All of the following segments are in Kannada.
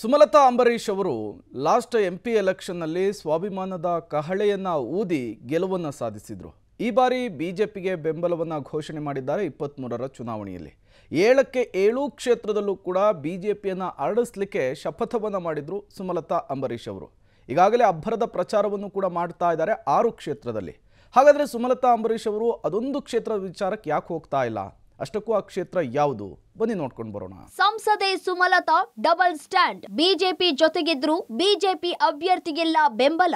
ಸುಮಲತಾ ಅಂಬರೀಷ್ ಅವರು ಲಾಸ್ಟ್ ಎಂ ಪಿ ಎಲೆಕ್ಷನ್ನಲ್ಲಿ ಸ್ವಾಭಿಮಾನದ ಕಹಳೆಯನ್ನು ಊದಿ ಗೆಲುವನ್ನು ಸಾಧಿಸಿದರು ಈ ಬಾರಿ ಬಿ ಜೆ ಬೆಂಬಲವನ್ನು ಘೋಷಣೆ ಮಾಡಿದ್ದಾರೆ ಇಪ್ಪತ್ತ್ಮೂರರ ಚುನಾವಣೆಯಲ್ಲಿ ಏಳಕ್ಕೆ ಏಳು ಕ್ಷೇತ್ರದಲ್ಲೂ ಕೂಡ ಬಿ ಜೆ ಪಿಯನ್ನು ಅರಳಿಸಲಿಕ್ಕೆ ಶಪಥವನ್ನು ಮಾಡಿದರು ಸುಮಲತಾ ಅಂಬರೀಷ್ ಅವರು ಈಗಾಗಲೇ ಅಬ್ಬರದ ಪ್ರಚಾರವನ್ನು ಕೂಡ ಮಾಡ್ತಾ ಇದ್ದಾರೆ ಆರು ಕ್ಷೇತ್ರದಲ್ಲಿ ಹಾಗಾದರೆ ಸುಮಲತಾ ಅಂಬರೀಷ್ ಅವರು ಅದೊಂದು ಕ್ಷೇತ್ರದ ವಿಚಾರಕ್ಕೆ ಯಾಕೆ ಹೋಗ್ತಾ ಇಲ್ಲ ಅಷ್ಟಕ್ಕೂ ಆ ಕ್ಷೇತ್ರ ಯಾವುದು ಬನ್ನಿ ನೋಡ್ಕೊಂಡು ಬರೋಣ ಸಂಸದೆ ಸುಮಲತಾ ಡಬಲ್ ಸ್ಟ್ಯಾಂಡ್ ಬಿಜೆಪಿ ಜೊತೆಗಿದ್ರು ಬಿಜೆಪಿ ಅಭ್ಯರ್ಥಿಗೆಲ್ಲ ಬೆಂಬಲ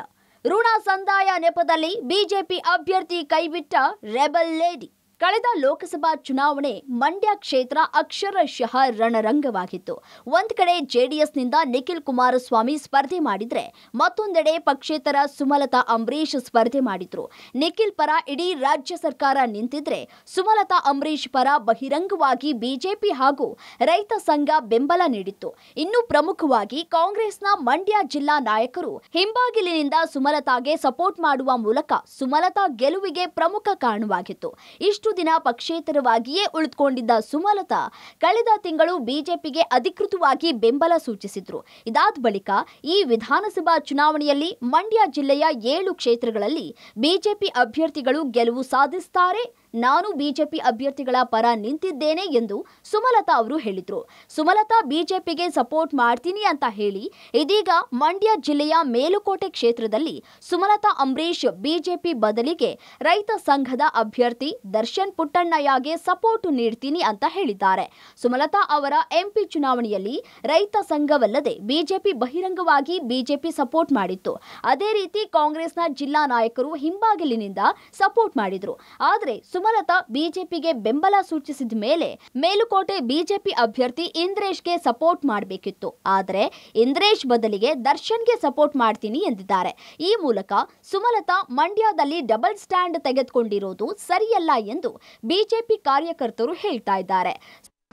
ಋಣ ಸಂದಾಯ ನೆಪದಲ್ಲಿ ಬಿಜೆಪಿ ಅಭ್ಯರ್ಥಿ ಕೈಬಿಟ್ಟ ರೆಬಲ್ ಲೇಡಿ ಕಳೆದ ಲೋಕಸಭಾ ಚುನಾವಣೆ ಮಂಡ್ಯ ಕ್ಷೇತ್ರ ಅಕ್ಷರಶಃ ರಣರಂಗವಾಗಿತ್ತು ಒಂದು ಕಡೆ ಜೆಡಿಎಸ್ನಿಂದ ನಿಖಿಲ್ ಕುಮಾರಸ್ವಾಮಿ ಸ್ಪರ್ಧೆ ಮಾಡಿದರೆ ಮತ್ತೊಂದೆಡೆ ಪಕ್ಷೇತರ ಸುಮಲತಾ ಅಂಬರೀಷ್ ಸ್ಪರ್ಧೆ ಮಾಡಿದ್ರು ನಿಖಿಲ್ ಪರ ಇಡೀ ರಾಜ್ಯ ಸರ್ಕಾರ ನಿಂತಿದ್ರೆ ಸುಮಲತಾ ಅಂಬರೀಷ್ ಪರ ಬಹಿರಂಗವಾಗಿ ಬಿಜೆಪಿ ಹಾಗೂ ರೈತ ಸಂಘ ಬೆಂಬಲ ನೀಡಿತ್ತು ಇನ್ನು ಪ್ರಮುಖವಾಗಿ ಕಾಂಗ್ರೆಸ್ನ ಮಂಡ್ಯ ಜಿಲ್ಲಾ ನಾಯಕರು ಹಿಂಬಾಗಿಲಿನಿಂದ ಸುಮಲತಾಗೆ ಸಪೋರ್ಟ್ ಮಾಡುವ ಮೂಲಕ ಸುಮಲತಾ ಗೆಲುವಿಗೆ ಪ್ರಮುಖ ಕಾರಣವಾಗಿತ್ತು ಇಷ್ಟು ದಿನ ಪಕ್ಷೇತರವಾಗಿಯೇ ಉಳಿದುಕೊಂಡಿದ್ದ ಸುಮಲತಾ ಕಳೆದ ತಿಂಗಳು ಬಿಜೆಪಿಗೆ ಅಧಿಕೃತವಾಗಿ ಬೆಂಬಲ ಸೂಚಿಸಿದ್ರು ಇದಾದ ಬಳಿಕ ಈ ವಿಧಾನಸಭಾ ಚುನಾವಣೆಯಲ್ಲಿ ಮಂಡ್ಯ ಜಿಲ್ಲೆಯ ಏಳು ಕ್ಷೇತ್ರಗಳಲ್ಲಿ ಬಿಜೆಪಿ ಅಭ್ಯರ್ಥಿಗಳು ಗೆಲುವು ಸಾಧಿಸುತ್ತಾರೆ ನಾನು ಬಿಜೆಪಿ ಅಭ್ಯರ್ಥಿಗಳ ಪರ ನಿಂತಿದ್ದೇನೆ ಎಂದು ಸುಮಲತಾ ಅವರು ಹೇಳಿದರು ಸುಮಲತಾ ಬಿಜೆಪಿಗೆ ಸಪೋರ್ಟ್ ಮಾಡ್ತೀನಿ ಅಂತ ಹೇಳಿ ಇದೀಗ ಮಂಡ್ಯ ಜಿಲ್ಲೆಯ ಮೇಲುಕೋಟೆ ಕ್ಷೇತ್ರದಲ್ಲಿ ಸುಮಲತಾ ಅಂಬರೀಷ್ ಬಿಜೆಪಿ ಬದಲಿಗೆ ರೈತ ಸಂಘದ ಅಭ್ಯರ್ಥಿ ದರ್ಶನ್ ಪುಟ್ಟಣ್ಣಯ್ಯಗೆ ಸಪೋರ್ಟ್ ನೀಡ್ತೀನಿ ಅಂತ ಹೇಳಿದ್ದಾರೆ ಸುಮಲತಾ ಅವರ ಎಂಪಿ ಚುನಾವಣೆಯಲ್ಲಿ ರೈತ ಸಂಘವಲ್ಲದೆ ಬಿಜೆಪಿ ಬಹಿರಂಗವಾಗಿ ಬಿಜೆಪಿ ಸಪೋರ್ಟ್ ಮಾಡಿತ್ತು ಅದೇ ರೀತಿ ಕಾಂಗ್ರೆಸ್ನ ಜಿಲ್ಲಾ ನಾಯಕರು ಹಿಂಬಾಗಿಲಿನಿಂದ ಸಪೋರ್ಟ್ ಮಾಡಿದ್ರು ಆದರೆ ಸುಮಲತಾ ಬಿಜೆಪಿಗೆ ಬೆಂಬಲ ಸೂಚಿಸಿದ ಮೇಲೆ ಮೇಲುಕೋಟೆ ಬಿಜೆಪಿ ಅಭ್ಯರ್ಥಿ ಇಂದ್ರೇಶ್ಗೆ ಸಪೋರ್ಟ್ ಮಾಡಬೇಕಿತ್ತು ಆದರೆ ಇಂದ್ರೇಶ್ ಬದಲಿಗೆ ದರ್ಶನ್ಗೆ ಸಪೋರ್ಟ್ ಮಾಡ್ತೀನಿ ಎಂದಿದ್ದಾರೆ ಈ ಮೂಲಕ ಸುಮಲತಾ ಮಂಡ್ಯದಲ್ಲಿ ಡಬಲ್ ಸ್ಟ್ಯಾಂಡ್ ತೆಗೆದುಕೊಂಡಿರುವುದು ಸರಿಯಲ್ಲ ಎಂದು ಬಿಜೆಪಿ ಕಾರ್ಯಕರ್ತರು ಹೇಳ್ತಾ ಇದ್ದಾರೆ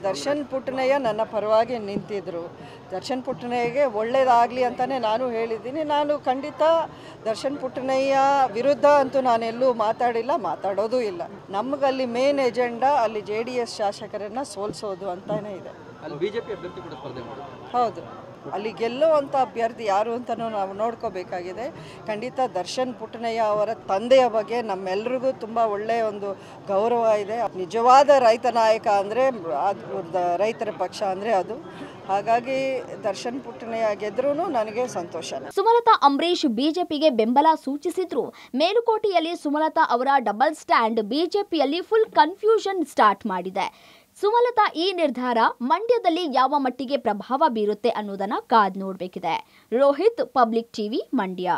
ದರ್ಶನ್ ಪುಟ್ಟನಯ್ಯ ನನ್ನ ಪರವಾಗಿ ನಿಂತಿದ್ರು ದರ್ಶನ್ ಪುಟ್ಟನಯ್ಯಗೆ ಒಳ್ಳೇದಾಗಲಿ ಅಂತಲೇ ನಾನು ಹೇಳಿದ್ದೀನಿ ನಾನು ಖಂಡಿತ ದರ್ಶನ್ ಪುಟ್ಟನಯ್ಯ ವಿರುದ್ಧ ಅಂತೂ ನಾನೆಲ್ಲೂ ಮಾತಾಡಿಲ್ಲ ಮಾತಾಡೋದೂ ಇಲ್ಲ ನಮಗಲ್ಲಿ ಮೇನ್ ಎಜೆಂಡಾ ಅಲ್ಲಿ ಜೆ ಡಿ ಎಸ್ ಶಾಸಕರನ್ನು ಸೋಲ್ಸೋದು ಅಂತಲೇ ಇದೆ ಹೌದು ಅಲ್ಲಿ ಗೆಲ್ಲುವಂಥ ಅಭ್ಯರ್ಥಿ ಯಾರು ಅಂತಲೂ ನಾವು ನೋಡ್ಕೋಬೇಕಾಗಿದೆ ಖಂಡಿತ ದರ್ಶನ್ ಪುಟ್ಟನಯ್ಯ ಅವರ ತಂದೆಯ ಬಗ್ಗೆ ನಮ್ಮೆಲ್ರಿಗೂ ತುಂಬ ಒಳ್ಳೆಯ ಒಂದು ಗೌರವ ಇದೆ ನಿಜವಾದ ರೈತ ನಾಯಕ ಅಂದರೆ ರೈತರ ಪಕ್ಷ ಅಂದರೆ ಅದು ಹಾಗಾಗಿ ದರ್ಶನ್ ಪುಟ್ಟನಯ್ಯ ಗೆದ್ರೂ ನನಗೆ ಸಂತೋಷ ಸುಮಲತಾ ಅಂಬರೀಶ್ ಬಿಜೆಪಿಗೆ ಬೆಂಬಲ ಸೂಚಿಸಿದ್ರು ಮೇಲುಕೋಟೆಯಲ್ಲಿ ಸುಮಲತಾ ಅವರ ಡಬಲ್ ಸ್ಟ್ಯಾಂಡ್ ಬಿಜೆಪಿಯಲ್ಲಿ ಫುಲ್ ಕನ್ಫ್ಯೂಷನ್ ಸ್ಟಾರ್ಟ್ ಮಾಡಿದೆ ಸುಮಲತಾ ಈ ನಿರ್ಧಾರ ಮಂಡ್ಯದಲ್ಲಿ ಯಾವ ಮಟ್ಟಿಗೆ ಪ್ರಭಾವ ಬೀರುತ್ತೆ ಅನ್ನೋದನ್ನ ಕಾದ್ ನೋಡಬೇಕಿದೆ ರೋಹಿತ್ ಪಬ್ಲಿಕ್ ಟಿವಿ ಮಂಡ್ಯ